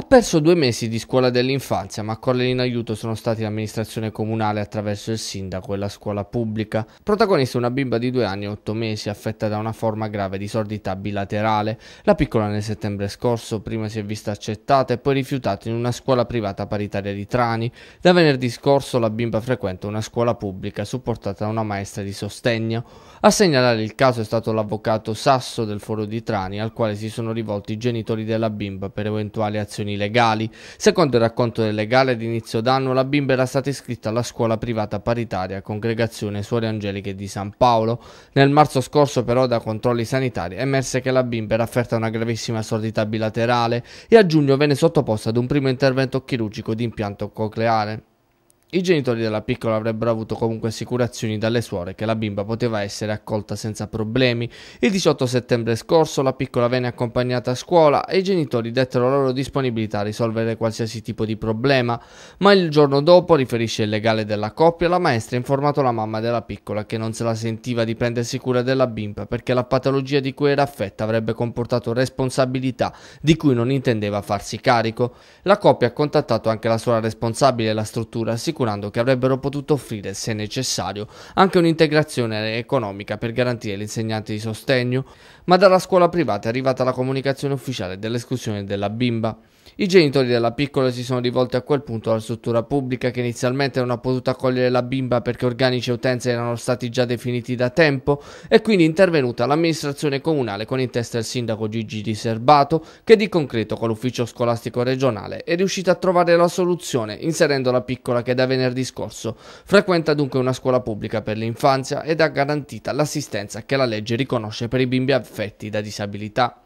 Ha perso due mesi di scuola dell'infanzia, ma a correre in aiuto sono stati l'amministrazione comunale attraverso il sindaco e la scuola pubblica. Protagonista una bimba di due anni e otto mesi affetta da una forma grave di sordità bilaterale. La piccola nel settembre scorso prima si è vista accettata e poi rifiutata in una scuola privata paritaria di Trani. Da venerdì scorso la bimba frequenta una scuola pubblica supportata da una maestra di sostegno. A segnalare il caso è stato l'avvocato Sasso del foro di Trani al quale si sono rivolti i genitori della bimba per eventuali azioni questioni legali. Secondo il racconto del legale, di inizio d'anno la bimba era stata iscritta alla scuola privata paritaria Congregazione Suore Angeliche di San Paolo. Nel marzo scorso però da controlli sanitari emerse che la bimba era affetta da una gravissima sordità bilaterale e a giugno venne sottoposta ad un primo intervento chirurgico di impianto cocleare. I genitori della piccola avrebbero avuto comunque assicurazioni dalle suore che la bimba poteva essere accolta senza problemi. Il 18 settembre scorso la piccola venne accompagnata a scuola e i genitori dettero la loro disponibilità a risolvere qualsiasi tipo di problema, ma il giorno dopo, riferisce il legale della coppia, la maestra ha informato la mamma della piccola che non se la sentiva di prendersi cura della bimba perché la patologia di cui era affetta avrebbe comportato responsabilità di cui non intendeva farsi carico. La coppia ha contattato anche la suora responsabile e la struttura, assicurativa assicurando che avrebbero potuto offrire, se necessario, anche un'integrazione economica per garantire l'insegnante di sostegno, ma dalla scuola privata è arrivata la comunicazione ufficiale dell'esclusione della bimba. I genitori della piccola si sono rivolti a quel punto alla struttura pubblica che inizialmente non ha potuto accogliere la bimba perché organici e utenze erano stati già definiti da tempo e quindi intervenuta l'amministrazione comunale con in testa il sindaco Gigi Di Serbato che di concreto con l'ufficio scolastico regionale è riuscito a trovare la soluzione inserendo la piccola che da venerdì scorso frequenta dunque una scuola pubblica per l'infanzia ed ha garantita l'assistenza che la legge riconosce per i bimbi affetti da disabilità.